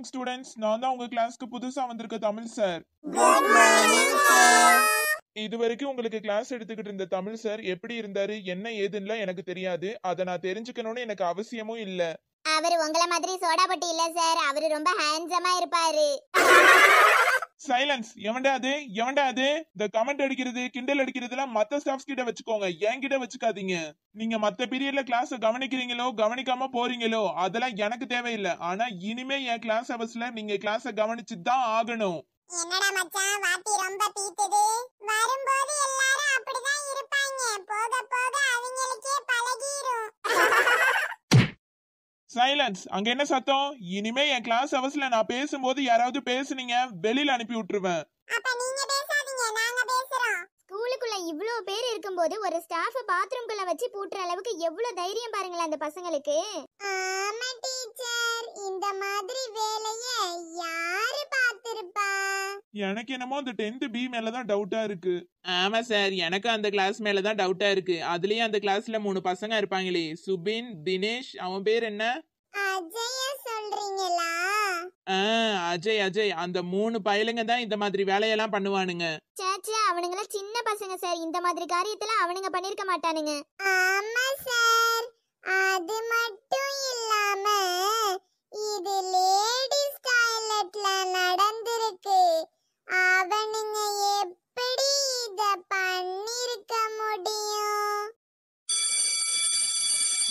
Morning students நான் தான் உங்க கிளாஸ்க்கு புதுசா வந்திருக்க தமிழ் சார் இது வரைக்கும் உங்களுக்கு கிளாஸ் எடுத்துக்கிட்டு இருந்த தமிழ் சார் எப்படி இருந்தாரு என்ன ஏதுன்னு எனக்கு தெரியாது அதை நான் தெரிஞ்சுக்கணும்னு எனக்கு அவசியமும் இல்ல அவர் உங்கள மாதிரி சோடா பட்டி இல்ல சார் அவரு ரொம்ப ஹேண்ட்ஸமா இருப்பாரு சைலன்ஸ் எவன்டா அது எவன்டா இந்த கமெண்ட் அடிக்கிறது கிண்டல் எல்லாம் மத்த ஸ்டாஃப்ஸ் கிட்ட வச்சுக்கோங்க என் கிட்ட வச்சுக்காதீங்க நீங்க மத்த பீரியட்ல கிளாஸ் கவனிக்கிறீங்களோ கவனிக்காம போறீங்களோ அதெல்லாம் எனக்கு தேவையில்லை ஆனா இனிமே என் கிளாஸ் ஹவர்ஸ்ல நீங்க கிளாஸ கவனிச்சு தான் ஆகணும் என்னடா மச்சான் வாட்டி ரொம்ப பீத்துது வரும்போது எல்லாரும் அப்படிதான் இருப்பாங்க போக போக அவங்களுக்கே பழகிரும் சைலன்ஸ் அங்க என்ன சத்தம் இனிமே என் கிளாஸ் அவர்ஸ்ல நான் பேசும்போது யாராவது பேசுனீங்க வெளியில அனுப்பி விட்டுருவேன் ஸ்கூலுக்குள்ள இவ்ளோ பேர் இருக்கும்போது ஒரு ஸ்டாஃப் பாத்ரூம்குள்ள வச்சு பூட்டுற அளவுக்கு எவ்வளவு தைரியம் பாருங்களேன் அந்த பசங்களுக்கு ஆமா டீச்சர் இந்த மாதிரி வேலைய யாரு பாத்திருப்பா எனக்கு என்னமோ அந்த டென்த் பி தான் டவுட்டா இருக்கு ஆமா சார் எனக்கு அந்த கிளாஸ் மேலதான் டவுட்டா இருக்கு அதுலயும் அந்த கிளாஸ்ல மூணு பசங்க இருப்பாங்களே சுபின் தினேஷ் அவன் பேர் என்ன சொல்றீங்களா அஜய் அஜய் அந்த மூணு பயலுங்க தான் இந்த மாதிரி வேலையெல்லாம் பண்ணுவானுங்க சேச்சே அவனுங்கள சின்ன பசங்க சார் இந்த மாதிரி காரியத்துல அவனுங்க பண்ணிருக்க மாட்டானுங்க ஆமா சார் அது மட்டும் இல்லாம இது லேடிஸ் டாய்லெட்ல நடந்திருக்கு அவனுங்க எப்படி இத பண்ணிருக்க முடியும்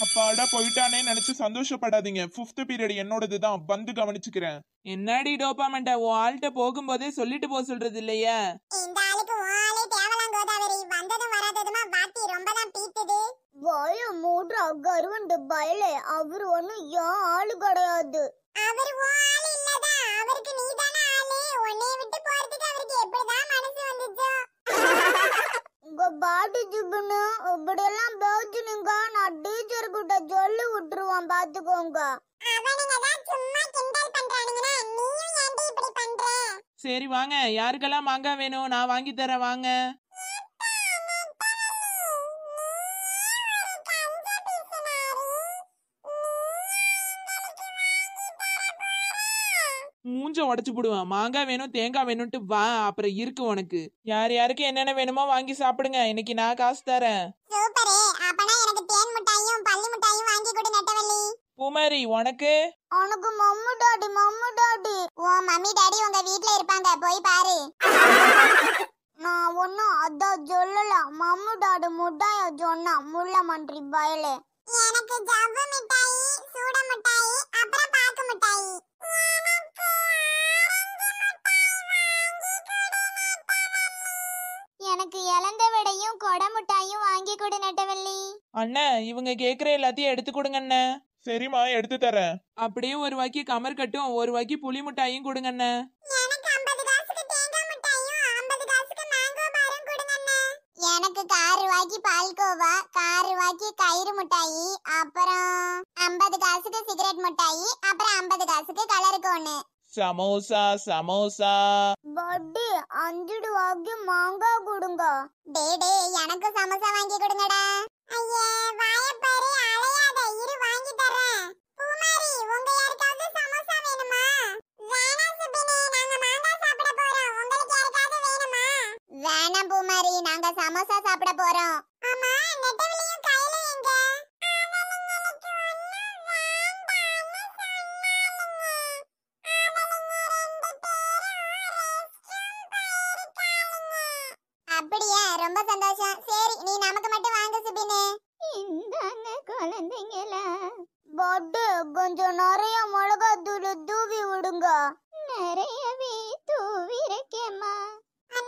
அப்பாடா போயிட்டானே நினைச்சு சந்தோஷப்படாதீங்க ஃபிஃப்த் பீரியட் என்னோடது தான் வந்து கவனிச்சுக்கிறேன் என்னடி டோபாமெண்ட உன் ஆள்கிட்ட போகும்போதே சொல்லிட்டு போக சொல்றது இல்லையா இந்த ஆளுக்கு ஆளே தேவலாம் கோதாவரி வந்ததும் வராததுமா வாத்தி ரொம்ப தான் பீத்துது வாய மூடுற கருவண்டு பயலே அவர் ஒன்னும் ஏன் ஆளு கிடையாது அவர் ஆள் இல்லதான் அவருக்கு நீதானே அவருக்கு எப்படிதான் மனசு வந்துச்சோ உங்க பாட்டு ஜிபுன்னு இப்படியெல்லாம் பேசுனுங்க நான் டீச்சர் கிட்ட சொல்லி விட்டுருவான் பாத்துக்கோங்க சரி வாங்க யாருக்கெல்லாம் மாங்காய் வேணும் நான் வாங்கி தரேன் வாங்க மூஞ்ச உடச்சு போடுவேன் மாங்காய் வேணும் தேங்காய் வேணும்ட்டு வா அப்புறம் இருக்கு உனக்கு யார் யாருக்கு என்னென்ன வேணுமோ வாங்கி சாப்பிடுங்க இன்னைக்கு நான் காசு தரேன் சூப்பரே அப்பனா பூமாரி உனக்கு உனக்கு மம்மு டாடி மம்மு டாடி உன் மம்மி டாடி உங்க வீட்டுல இருப்பாங்க போய் பாரு நான் ஒன்னும் அதான் சொல்லல மம்மு டாடு முட்டாய சொன்னா முள்ள மன்றி பயலு எனக்கு ஜவ்வு மிட்டாய் சூட மிட்டாய் அப்புறம் பாக்கு மிட்டாய் எனக்கு இளந்த விடையும் கொடை மிட்டாயும் வாங்கி கொடு நட்டவள்ளி அண்ணா இவங்க கேக்குற எல்லாத்தையும் எடுத்து கொடுங்க அண்ணா சரிம்மா எடுத்து தரேன் அப்படியே ஒரு வாக்கி கமர் கட்டும் ஒரு வாக்கி புளி மிட்டாயும் கொடுங்க அண்ணா எனக்கு கார் ரூபாய்க்கு பால்கோவா கார் ரூபாய்க்கு கயிறு மிட்டாயி அப்புறம் ஐம்பது காசுக்கு சிகரெட் மிட்டாயி அப்புறம் ஐம்பது காசுக்கு கலர் கோனு சமோசா சமோசா பட்டி அஞ்சு ரூபாய்க்கு மாங்காய் கொடுங்க டே டே எனக்கு சமோசா வாங்கி கொடுங்கடா ஐயே சமோசா சாப்பிட போறோம் ஆமா நெட்டவளியும் கையில எங்க அப்படியா ரொம்ப சந்தோஷம் சரி நீ நமக்கு மட்டும் வாங்க சுபினு இந்த குழந்தைங்களா போட்டு கொஞ்சம் நிறைய மிளகா தூவி விடுங்க நிறையவே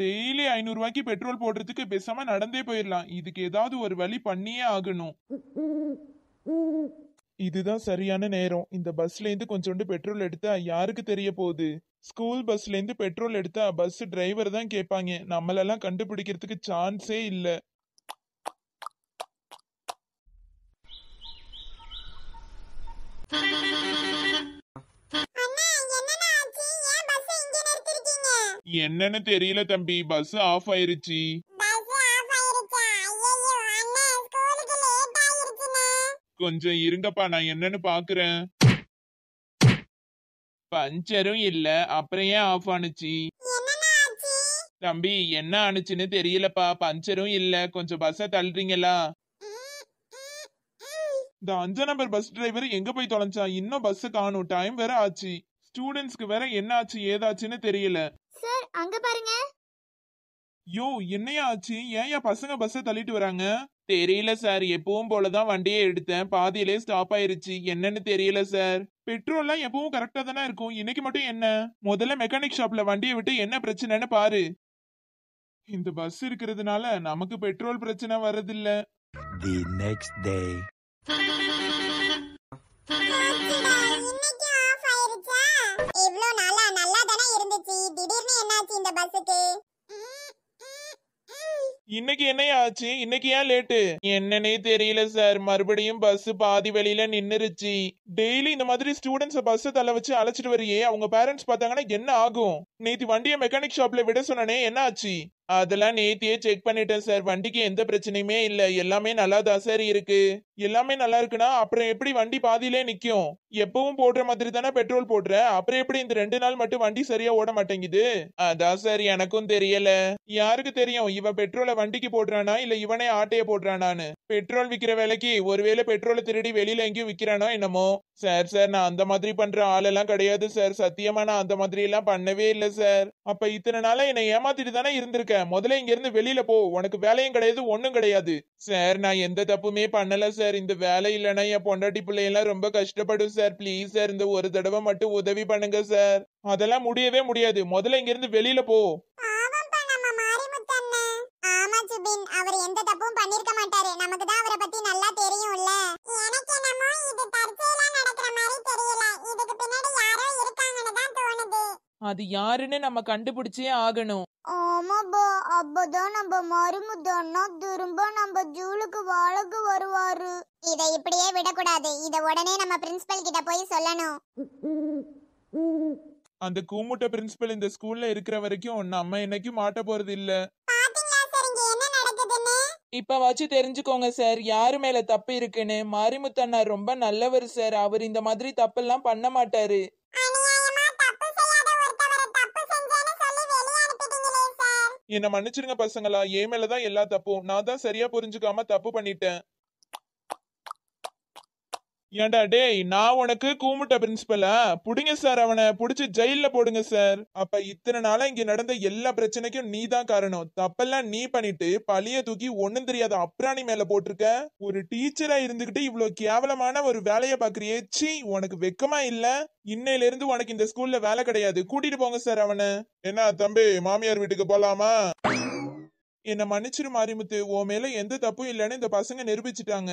டெய்லி ஐநூறு ரூபாய்க்கு பெட்ரோல் போடுறதுக்கு பேசாம நடந்தே போயிடலாம் இதுக்கு ஏதாவது ஒரு வழி பண்ணியே ஆகணும் இதுதான் சரியான நேரம் இந்த பஸ்ல இருந்து கொஞ்சோண்டு பெட்ரோல் எடுத்தா யாருக்கு தெரிய போகுது ஸ்கூல் பஸ்ல இருந்து பெட்ரோல் எடுத்தா பஸ் டிரைவர் தான் கேட்பாங்க நம்மளெல்லாம் கண்டுபிடிக்கிறதுக்கு சான்ஸே இல்லை Bye. என்னன்னு தெரியல தம்பி பஸ் ஆஃப் ஆயிருச்சு கொஞ்சம் இருங்கப்பா நான் என்னன்னு பாக்குறேன் பஞ்சரும் இல்ல அப்புறம் ஏன் ஆஃப் ஆனுச்சு தம்பி என்ன ஆனுச்சுன்னு தெரியலப்பா பஞ்சரும் இல்ல கொஞ்சம் பஸ்ஸ தள்ளுறீங்களா இந்த அஞ்சு நம்பர் பஸ் டிரைவர் எங்க போய் தொலைஞ்சா இன்னும் பஸ் காணும் டைம் வேற ஆச்சு ஸ்டூடெண்ட்ஸ்க்கு வேற என்ன ஆச்சு ஏதாச்சுன்னு தெரியல அங்க பாருங்க யோ என்னையா ஆச்சு ஏன் பசங்க பஸ்ஸை தள்ளிட்டு வராங்க தெரியல சார் எப்பவும் போலதான் வண்டியை எடுத்தேன் பாதியிலே ஸ்டாப் ஆயிருச்சு என்னன்னு தெரியல சார் பெட்ரோல்லாம் எப்பவும் கரெக்டா தானே இருக்கும் இன்னைக்கு மட்டும் என்ன முதல்ல மெக்கானிக் ஷாப்ல வண்டியை விட்டு என்ன பிரச்சனைன்னு பாரு இந்த பஸ் இருக்கிறதுனால நமக்கு பெட்ரோல் பிரச்சனை வர்றதில்ல தி நெக்ஸ்ட் டே இன்னைக்கு என்ன ஆச்சு இன்னைக்கு ஏன் லேட்டு என்னன்னே தெரியல சார் மறுபடியும் பஸ் பாதி வழியில நின்னுருச்சு டெய்லி இந்த மாதிரி ஸ்டூடெண்ட்ஸ் பஸ் தலை வச்சு அழைச்சிட்டு வரையே அவங்க பேரண்ட்ஸ் பார்த்தாங்கன்னா என்ன ஆகும் நேத்தி வண்டியை மெக்கானிக் ஷாப்ல விட சொன்னனே என்ன ஆச்சு அதெல்லாம் நேத்தியே செக் பண்ணிட்டேன் சார் வண்டிக்கு எந்த பிரச்சனையுமே இல்ல எல்லாமே நல்லா தான் சார் இருக்கு எல்லாமே நல்லா இருக்குன்னா அப்புறம் எப்படி வண்டி பாதியிலே நிக்கும் எப்பவும் போடுற மாதிரி தானே பெட்ரோல் போடுற அப்புறம் எப்படி இந்த ரெண்டு நாள் மட்டும் வண்டி சரியா ஓட மாட்டேங்குது அதான் சார் எனக்கும் தெரியல யாருக்கு தெரியும் இவன் பெட்ரோலை வண்டிக்கு போடுறானா இல்ல இவனே ஆட்டைய போடுறானான்னு பெட்ரோல் விக்கிற வேலைக்கு ஒருவேளை பெட்ரோலை திருடி வெளியில எங்கேயும் விக்கிறானோ என்னமோ சார் சார் நான் அந்த மாதிரி பண்ற ஆளெல்லாம் கிடையாது சார் சத்தியமா நான் அந்த மாதிரி எல்லாம் பண்ணவே இல்லை சார் அப்ப இத்தனை நாளா என்னை ஏமாத்திட்டு தானே இருந்திருக்கேன் முதல்ல இங்க இருந்து வெளியில போ உனக்கு வேலையும் கிடையாது ஒண்ணும் கிடையாது சார் நான் எந்த தப்புமே பண்ணல சார் இந்த வேலை இல்லைன்னா என் பொண்டாட்டி பிள்ளையெல்லாம் ரொம்ப கஷ்டப்படும் சார் ப்ளீஸ் சார் இந்த ஒரு தடவை மட்டும் உதவி பண்ணுங்க சார் அதெல்லாம் முடியவே முடியாது முதல்ல இங்க இருந்து வெளியில போ அவர் எந்த தப்பும் பண்ணிருக்க மாட்டாரு நமக்கு தான் அது யாருன்னு நம்ம கண்டுபிடிச்சே ஆகணும் ஆமாப்பா அப்பதான் நம்ம மருமுதன்னா திரும்ப நம்ம ஜூலுக்கு வாழக்கு வருவாரு இத இப்படியே விடக்கூடாது இத உடனே நம்ம பிரின்சிபல் கிட்ட போய் சொல்லணும் அந்த கூமுட்ட பிரின்சிபல் இந்த ஸ்கூல்ல இருக்கிற வரைக்கும் நம்ம என்னைக்கு மாட்ட போறது இல்ல வச்சு தெரிஞ்சுக்கோங்க சார் யாரு மேல தப்பு இருக்குன்னு மாரிமுத்தண்ணா ரொம்ப நல்லவர் சார் அவர் இந்த மாதிரி தப்பெல்லாம் பண்ண மாட்டாரு என்ன மன்னிச்சிருங்க பசங்களா என் மேலதான் எல்லா தப்பும் நான் தான் சரியா புரிஞ்சுக்காம தப்பு பண்ணிட்டேன் ஏண்டா டேய் நான் உனக்கு கூமுட்ட பிரின்சிபலா புடிங்க சார் அவனை புடிச்சு ஜெயில போடுங்க சார் அப்ப இத்தனை நாளா இங்க நடந்த எல்லா பிரச்சனைக்கும் நீ தான் காரணம் தப்பெல்லாம் நீ பண்ணிட்டு பழிய தூக்கி ஒண்ணும் தெரியாத அப்ராணி மேல போட்டிருக்க ஒரு டீச்சரா இருந்துகிட்டு இவ்வளவு கேவலமான ஒரு வேலைய பாக்குறியே சி உனக்கு வெக்கமா இல்ல இன்னையில இருந்து உனக்கு இந்த ஸ்கூல்ல வேலை கிடையாது கூட்டிட்டு போங்க சார் அவனை என்ன தம்பி மாமியார் வீட்டுக்கு போலாமா என்ன மன்னிச்சிரு மாரிமுத்து உன் மேல எந்த தப்பும் இல்லைன்னு இந்த பசங்க நிரூபிச்சிட்டாங்க